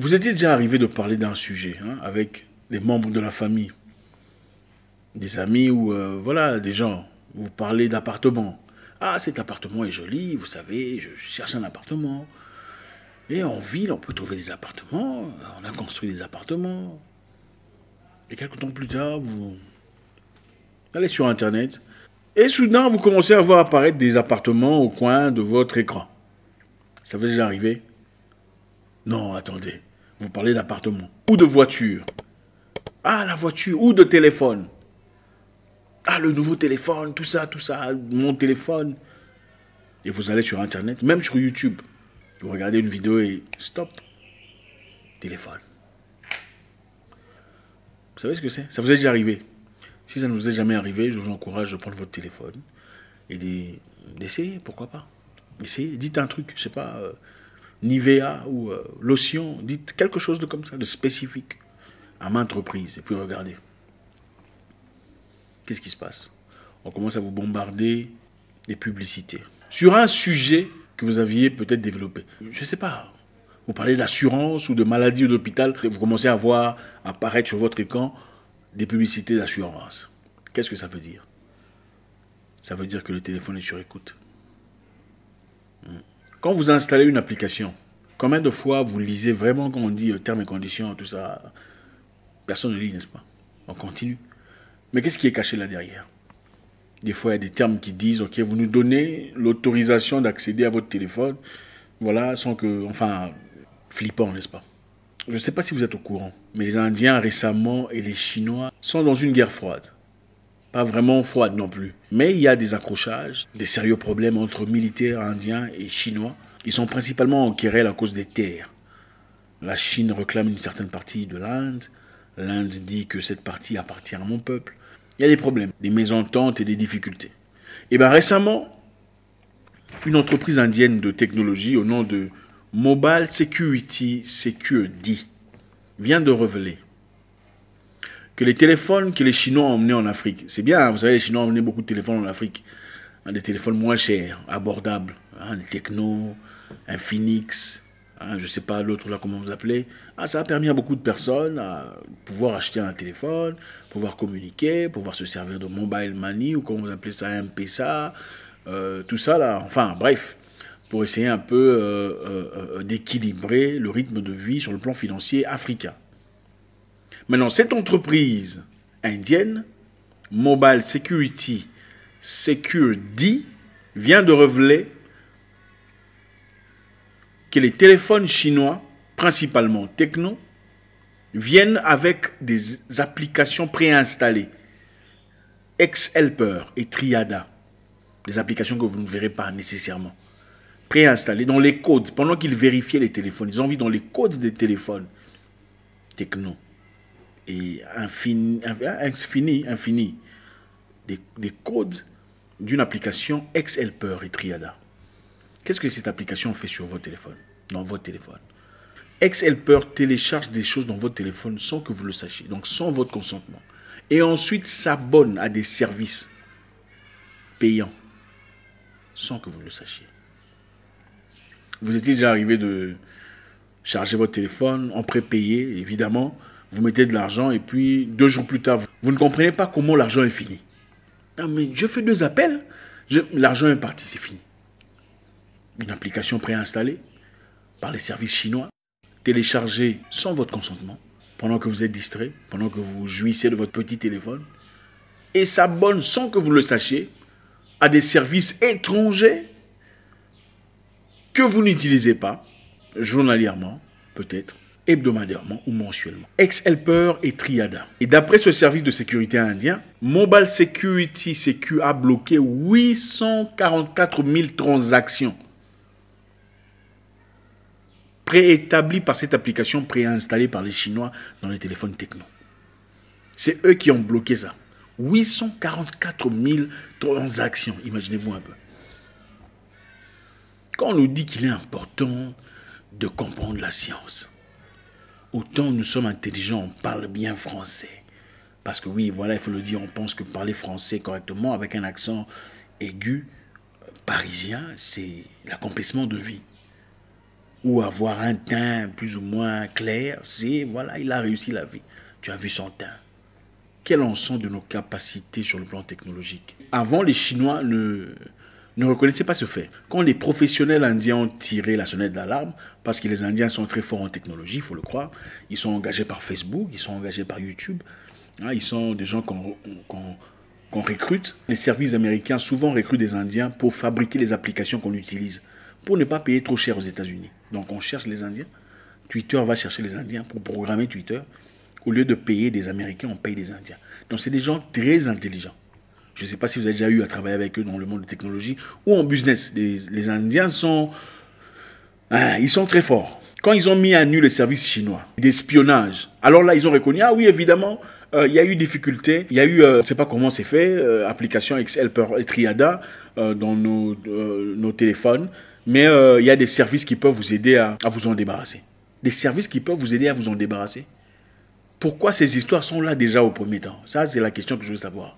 Vous étiez déjà arrivé de parler d'un sujet hein, avec des membres de la famille, des amis ou euh, voilà, des gens. Vous parlez d'appartements. Ah, cet appartement est joli, vous savez, je cherche un appartement. Et en ville, on peut trouver des appartements, on a construit des appartements. Et quelques temps plus tard, vous allez sur Internet et soudain, vous commencez à voir apparaître des appartements au coin de votre écran. Ça vous est déjà arrivé Non, attendez. Vous parlez d'appartement ou de voiture. Ah, la voiture ou de téléphone. Ah, le nouveau téléphone, tout ça, tout ça, mon téléphone. Et vous allez sur Internet, même sur YouTube. Vous regardez une vidéo et stop. Téléphone. Vous savez ce que c'est Ça vous est déjà arrivé. Si ça ne vous est jamais arrivé, je vous encourage de prendre votre téléphone et d'essayer, pourquoi pas. Essayez, dites un truc, je sais pas. Euh, Nivea ou euh, Lotion, dites quelque chose de comme ça, de spécifique à maintes reprises. Et puis regardez, qu'est-ce qui se passe On commence à vous bombarder des publicités sur un sujet que vous aviez peut-être développé. Je ne sais pas. Vous parlez d'assurance ou de maladie ou d'hôpital. Vous commencez à voir apparaître sur votre écran des publicités d'assurance. Qu'est-ce que ça veut dire Ça veut dire que le téléphone est sur écoute. Quand vous installez une application, combien de fois vous lisez vraiment comme on dit euh, termes et conditions, tout ça Personne ne lit, n'est-ce pas On continue. Mais qu'est-ce qui est caché là derrière Des fois, il y a des termes qui disent, OK, vous nous donnez l'autorisation d'accéder à votre téléphone, voilà, sans que, enfin, flippant, n'est-ce pas Je ne sais pas si vous êtes au courant, mais les Indiens récemment et les Chinois sont dans une guerre froide pas vraiment froide non plus. Mais il y a des accrochages, des sérieux problèmes entre militaires indiens et chinois, qui sont principalement en querelle à cause des terres. La Chine réclame une certaine partie de l'Inde, l'Inde dit que cette partie appartient à mon peuple. Il y a des problèmes, des mésententes et des difficultés. Et eh bien récemment, une entreprise indienne de technologie au nom de Mobile Security Security vient de révéler que les téléphones que les Chinois ont emmenés en Afrique. C'est bien, vous savez, les Chinois ont emmené beaucoup de téléphones en Afrique. Hein, des téléphones moins chers, abordables. Hein, Techno, un Phoenix, hein, je ne sais pas l'autre là comment vous appelez. Hein, ça a permis à beaucoup de personnes à pouvoir acheter un téléphone, pouvoir communiquer, pouvoir se servir de mobile money ou comment vous appelez ça, un PSA, euh, tout ça là. Enfin, bref pour essayer un peu euh, euh, d'équilibrer le rythme de vie sur le plan financier africain. Maintenant, cette entreprise indienne, Mobile Security Secure D, vient de révéler que les téléphones chinois, principalement techno, viennent avec des applications préinstallées. Ex-Helper et Triada. Des applications que vous ne verrez pas nécessairement. Préinstallées dans les codes. Pendant qu'ils vérifiaient les téléphones, ils ont vu dans les codes des téléphones techno et infini, infini, infini des, des codes d'une application Ex-Helper et Triada. Qu'est-ce que cette application fait sur votre téléphone Dans votre téléphone. Ex-Helper télécharge des choses dans votre téléphone sans que vous le sachiez, donc sans votre consentement. Et ensuite s'abonne à des services payants sans que vous le sachiez. Vous étiez déjà arrivé de charger votre téléphone en prépayé, évidemment, vous mettez de l'argent et puis deux jours plus tard, vous ne comprenez pas comment l'argent est fini. Non, mais je fais deux appels, l'argent est parti, c'est fini. Une application préinstallée par les services chinois, téléchargée sans votre consentement, pendant que vous êtes distrait, pendant que vous jouissez de votre petit téléphone, et s'abonne sans que vous le sachiez à des services étrangers que vous n'utilisez pas journalièrement, peut-être, hebdomadairement ou mensuellement. Ex-Helper et Triada. Et d'après ce service de sécurité indien, Mobile Security secure a bloqué 844 000 transactions préétablies par cette application préinstallée par les Chinois dans les téléphones techno. C'est eux qui ont bloqué ça. 844 000 transactions, imaginez-vous un peu. Quand on nous dit qu'il est important de comprendre la science, autant nous sommes intelligents, on parle bien français. Parce que oui, voilà, il faut le dire, on pense que parler français correctement avec un accent aigu parisien, c'est l'accomplissement de vie. Ou avoir un teint plus ou moins clair, c'est voilà, il a réussi la vie. Tu as vu son teint. Quel en sont de nos capacités sur le plan technologique Avant, les Chinois ne, ne reconnaissez pas ce fait. Quand les professionnels indiens ont tiré la sonnette d'alarme, parce que les Indiens sont très forts en technologie, il faut le croire, ils sont engagés par Facebook, ils sont engagés par YouTube, hein, ils sont des gens qu'on recrute. Les services américains souvent recrutent des Indiens pour fabriquer les applications qu'on utilise, pour ne pas payer trop cher aux États-Unis. Donc on cherche les Indiens. Twitter va chercher les Indiens pour programmer Twitter. Au lieu de payer des Américains, on paye des Indiens. Donc c'est des gens très intelligents. Je ne sais pas si vous avez déjà eu à travailler avec eux dans le monde de technologie ou en business. Les, Indiens sont, hein, ils sont très forts. Quand ils ont mis à nu les services chinois, d'espionnage, alors là, ils ont reconnu, ah oui, évidemment, euh, il y a eu difficulté, il y a eu, euh, je ne sais pas comment c'est fait, euh, application Excel et Triada dans nos, nos, téléphones, mais il y a des services qui peuvent vous aider à, à vous en débarrasser. Des services qui peuvent vous aider à vous en débarrasser. Pourquoi ces histoires sont là déjà au premier temps Ça, c'est la question que je veux savoir.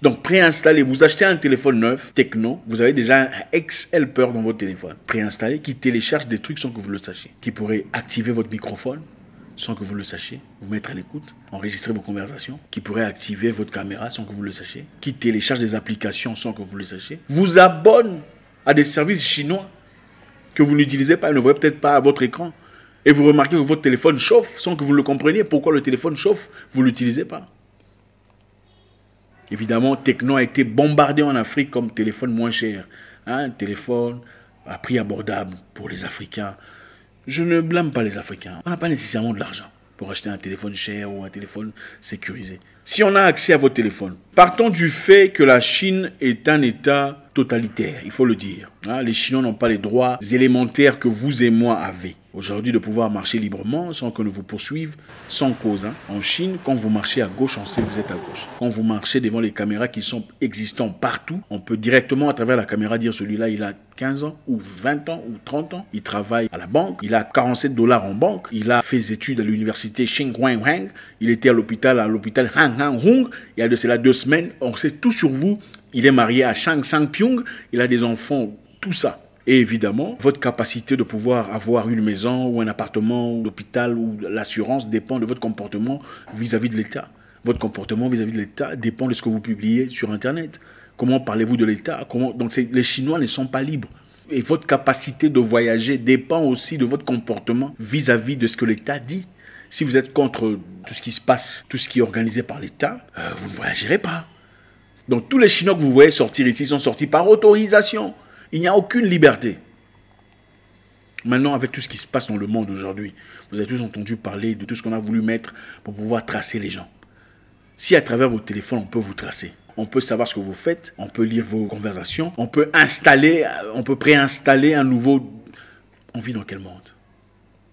Donc préinstallez, vous achetez un téléphone neuf, techno, vous avez déjà un ex-helper dans votre téléphone préinstallé qui télécharge des trucs sans que vous le sachiez, qui pourrait activer votre microphone sans que vous le sachiez, vous mettre à l'écoute, enregistrer vos conversations, qui pourrait activer votre caméra sans que vous le sachiez, qui télécharge des applications sans que vous le sachiez, vous abonne à des services chinois que vous n'utilisez pas, ne voyez peut-être pas à votre écran, et vous remarquez que votre téléphone chauffe sans que vous le compreniez. Pourquoi le téléphone chauffe Vous ne l'utilisez pas. Évidemment, Techno a été bombardé en Afrique comme téléphone moins cher. un hein, téléphone à prix abordable pour les Africains. Je ne blâme pas les Africains. On n'a pas nécessairement de l'argent pour acheter un téléphone cher ou un téléphone sécurisé. Si on a accès à vos téléphones, partons du fait que la Chine est un État totalitaire, il faut le dire. Hein, les Chinois n'ont pas les droits élémentaires que vous et moi avez. Aujourd'hui, de pouvoir marcher librement sans que ne vous poursuive, sans cause. Hein. En Chine, quand vous marchez à gauche, on sait que vous êtes à gauche. Quand vous marchez devant les caméras qui sont existantes partout, on peut directement à travers la caméra dire celui-là, il a 15 ans ou 20 ans ou 30 ans. Il travaille à la banque. Il a 47 dollars en banque. Il a fait des études à l'université Shenghuanghang. Il était à l'hôpital, à l'hôpital Hang Il y a de cela deux semaines. On sait tout sur vous. Il est marié à Shang Sang Il a des enfants. Tout ça et évidemment, votre capacité de pouvoir avoir une maison ou un appartement ou l'hôpital ou l'assurance dépend de votre comportement vis-à-vis de l'État. Votre comportement vis-à-vis de l'État dépend de ce que vous publiez sur Internet. Comment parlez-vous de l'État Comment... Donc les Chinois ne sont pas libres. Et votre capacité de voyager dépend aussi de votre comportement vis-à-vis de ce que l'État dit. Si vous êtes contre tout ce qui se passe, tout ce qui est organisé par l'État, euh, vous ne voyagerez pas. Donc tous les Chinois que vous voyez sortir ici sont sortis par autorisation. Il n'y a aucune liberté. Maintenant, avec tout ce qui se passe dans le monde aujourd'hui, vous avez tous entendu parler de tout ce qu'on a voulu mettre pour pouvoir tracer les gens. Si à travers vos téléphones, on peut vous tracer, on peut savoir ce que vous faites, on peut lire vos conversations, on peut installer, on peut préinstaller un nouveau... On vit dans quel monde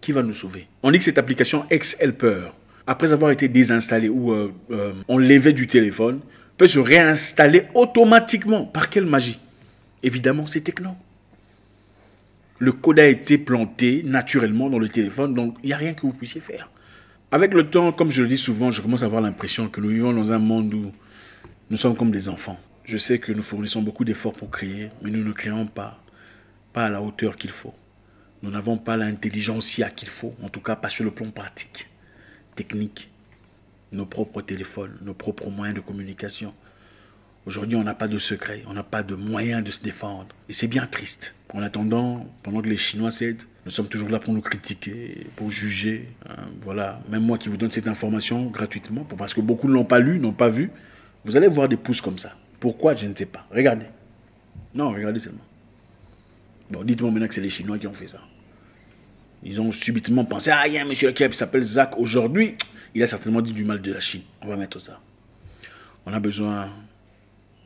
Qui va nous sauver On dit que cette application Ex-Helper, après avoir été désinstallée ou euh, euh, enlevée du téléphone, peut se réinstaller automatiquement. Par quelle magie Évidemment, c'est techno. Le code a été planté naturellement dans le téléphone, donc il n'y a rien que vous puissiez faire. Avec le temps, comme je le dis souvent, je commence à avoir l'impression que nous vivons dans un monde où nous sommes comme des enfants. Je sais que nous fournissons beaucoup d'efforts pour créer, mais nous ne créons pas, pas à la hauteur qu'il faut. Nous n'avons pas l'intelligentsia qu'il faut, en tout cas pas sur le plan pratique, technique, nos propres téléphones, nos propres moyens de communication, Aujourd'hui, on n'a pas de secret, on n'a pas de moyen de se défendre. Et c'est bien triste. En attendant, pendant que les Chinois cèdent, nous sommes toujours là pour nous critiquer, pour juger. Hein, voilà, même moi qui vous donne cette information gratuitement, parce que beaucoup ne l'ont pas lu, n'ont pas vu, vous allez voir des pouces comme ça. Pourquoi Je ne sais pas. Regardez. Non, regardez seulement. Bon, dites-moi maintenant que c'est les Chinois qui ont fait ça. Ils ont subitement pensé, ah, il y a un monsieur qui s'appelle Zach aujourd'hui. Il a certainement dit du mal de la Chine. On va mettre ça. On a besoin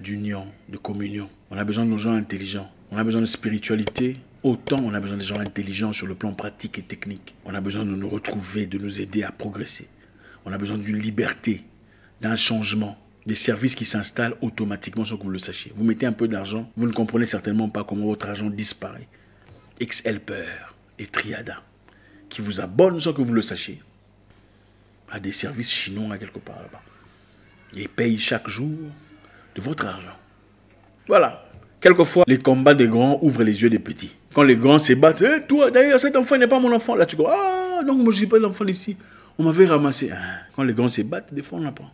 d'union, de communion. On a besoin de nos gens intelligents. On a besoin de spiritualité. Autant on a besoin de gens intelligents sur le plan pratique et technique. On a besoin de nous retrouver, de nous aider à progresser. On a besoin d'une liberté, d'un changement, des services qui s'installent automatiquement sans que vous le sachiez. Vous mettez un peu d'argent, vous ne comprenez certainement pas comment votre argent disparaît. Ex-helper et triada qui vous abonnent sans que vous le sachiez à des services chinois quelque part là-bas. Et payent chaque jour de votre argent. Voilà. Quelquefois, les combats des grands ouvrent les yeux des petits. Quand les grands se battent, eh, toi, d'ailleurs, cet enfant n'est pas mon enfant. Là, tu dis, ah, donc moi, je n'ai pas l'enfant d'ici. On m'avait ramassé. Ah, quand les grands se battent, des fois, on apprend.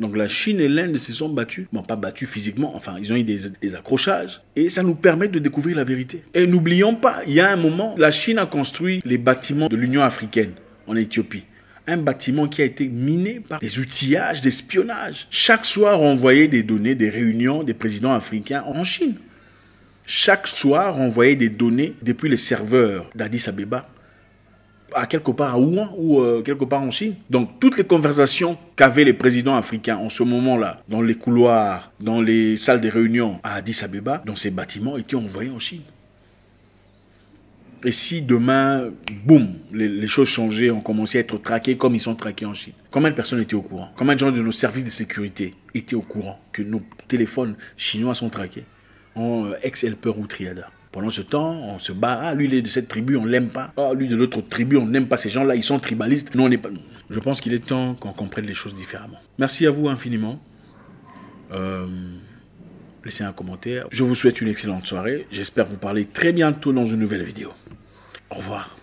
Donc la Chine et l'Inde se sont battus, bon pas battus physiquement, enfin ils ont eu des accrochages, et ça nous permet de découvrir la vérité. Et n'oublions pas, il y a un moment, la Chine a construit les bâtiments de l'Union africaine en Éthiopie un bâtiment qui a été miné par des outillages d'espionnage. Chaque soir, on des données des réunions des présidents africains en Chine. Chaque soir, on des données depuis les serveurs d'Addis Abeba à quelque part à Ouan ou euh, quelque part en Chine. Donc toutes les conversations qu'avaient les présidents africains en ce moment-là, dans les couloirs, dans les salles de réunions à Addis Abeba, dans ces bâtiments, étaient envoyées en Chine. Et si demain, boum, les, choses changeaient, on commençait à être traqués comme ils sont traqués en Chine Combien de personnes étaient au courant Combien de gens de nos services de sécurité étaient au courant que nos téléphones chinois sont traqués en euh, ex-helper ou triada pendant ce temps, on se bat. Ah, lui, il est de cette tribu, on l'aime pas. Ah, lui, de l'autre tribu, on n'aime pas ces gens-là. Ils sont tribalistes. Nous, Je pense qu'il est temps qu'on comprenne les choses différemment. Merci à vous infiniment. Euh laissez un commentaire. Je vous souhaite une excellente soirée. J'espère vous parler très bientôt dans une nouvelle vidéo. Au revoir.